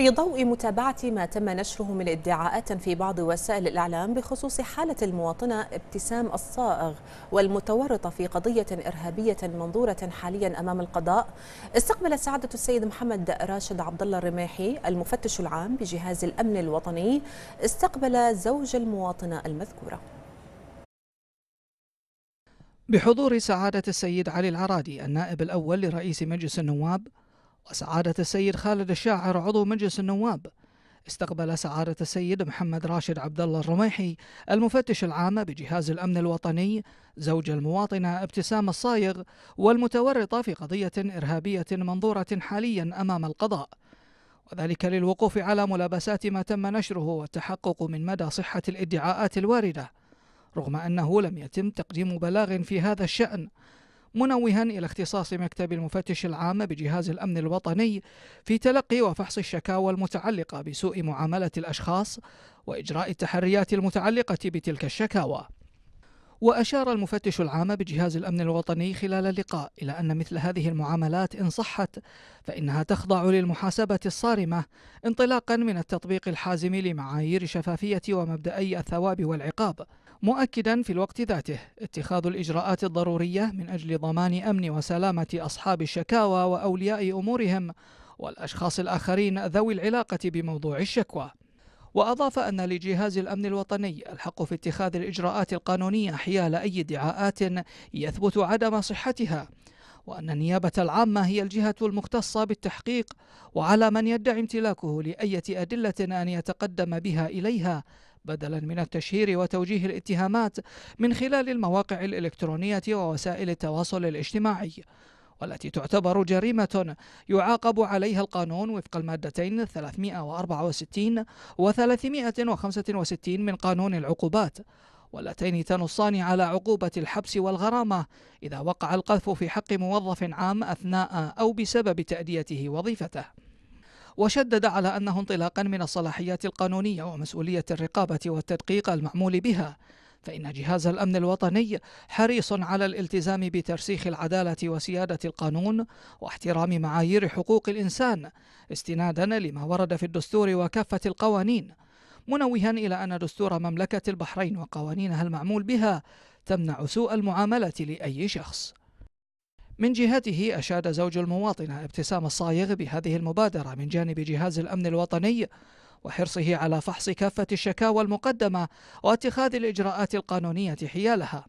في ضوء متابعة ما تم نشره من ادعاءات في بعض وسائل الإعلام بخصوص حالة المواطنة ابتسام الصائغ والمتورطة في قضية إرهابية منظورة حاليا أمام القضاء استقبل سعادة السيد محمد راشد عبد الله الرماحي المفتش العام بجهاز الأمن الوطني استقبل زوج المواطنة المذكورة بحضور سعادة السيد علي العرادي النائب الأول لرئيس مجلس النواب وسعادة السيد خالد الشاعر عضو مجلس النواب استقبل سعادة السيد محمد راشد عبد الله الرميحي المفتش العام بجهاز الأمن الوطني زوج المواطنة ابتسام الصايغ والمتورطة في قضية إرهابية منظورة حاليا أمام القضاء وذلك للوقوف على ملابسات ما تم نشره والتحقق من مدى صحة الادعاءات الواردة رغم أنه لم يتم تقديم بلاغ في هذا الشأن منوها إلى اختصاص مكتب المفتش العام بجهاز الأمن الوطني في تلقي وفحص الشكاوى المتعلقة بسوء معاملة الأشخاص وإجراء التحريات المتعلقة بتلك الشكاوى وأشار المفتش العام بجهاز الأمن الوطني خلال اللقاء إلى أن مثل هذه المعاملات إن صحت فإنها تخضع للمحاسبة الصارمة انطلاقا من التطبيق الحازم لمعايير شفافية ومبدأي الثواب والعقاب مؤكدا في الوقت ذاته اتخاذ الإجراءات الضرورية من أجل ضمان أمن وسلامة أصحاب الشكاوى وأولياء أمورهم والأشخاص الآخرين ذوي العلاقة بموضوع الشكوى وأضاف أن لجهاز الأمن الوطني الحق في اتخاذ الإجراءات القانونية حيال أي ادعاءات يثبت عدم صحتها وأن النيابة العامة هي الجهة المختصة بالتحقيق وعلى من يدعي امتلاكه لأية أدلة أن يتقدم بها إليها بدلا من التشهير وتوجيه الاتهامات من خلال المواقع الإلكترونية ووسائل التواصل الاجتماعي والتي تعتبر جريمة يعاقب عليها القانون وفق المادتين 364 و 365 من قانون العقوبات واللتين تنصان على عقوبة الحبس والغرامة إذا وقع القذف في حق موظف عام أثناء أو بسبب تأديته وظيفته وشدد على أنه انطلاقا من الصلاحيات القانونية ومسؤولية الرقابة والتدقيق المعمول بها فإن جهاز الأمن الوطني حريص على الالتزام بترسيخ العدالة وسيادة القانون واحترام معايير حقوق الإنسان استنادا لما ورد في الدستور وكافة القوانين منوها إلى أن دستور مملكة البحرين وقوانينها المعمول بها تمنع سوء المعاملة لأي شخص من جهته أشاد زوج المواطنة ابتسام الصايغ بهذه المبادرة من جانب جهاز الأمن الوطني وحرصه على فحص كافة الشكاوى المقدمة واتخاذ الإجراءات القانونية حيالها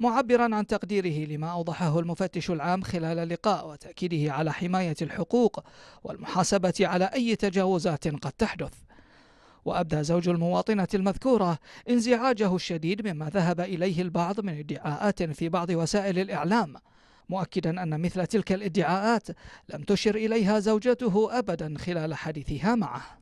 معبرا عن تقديره لما أوضحه المفتش العام خلال اللقاء وتأكيده على حماية الحقوق والمحاسبة على أي تجاوزات قد تحدث وأبدى زوج المواطنة المذكورة انزعاجه الشديد مما ذهب إليه البعض من ادعاءات في بعض وسائل الإعلام مؤكدا أن مثل تلك الادعاءات لم تشر إليها زوجته أبدا خلال حديثها معه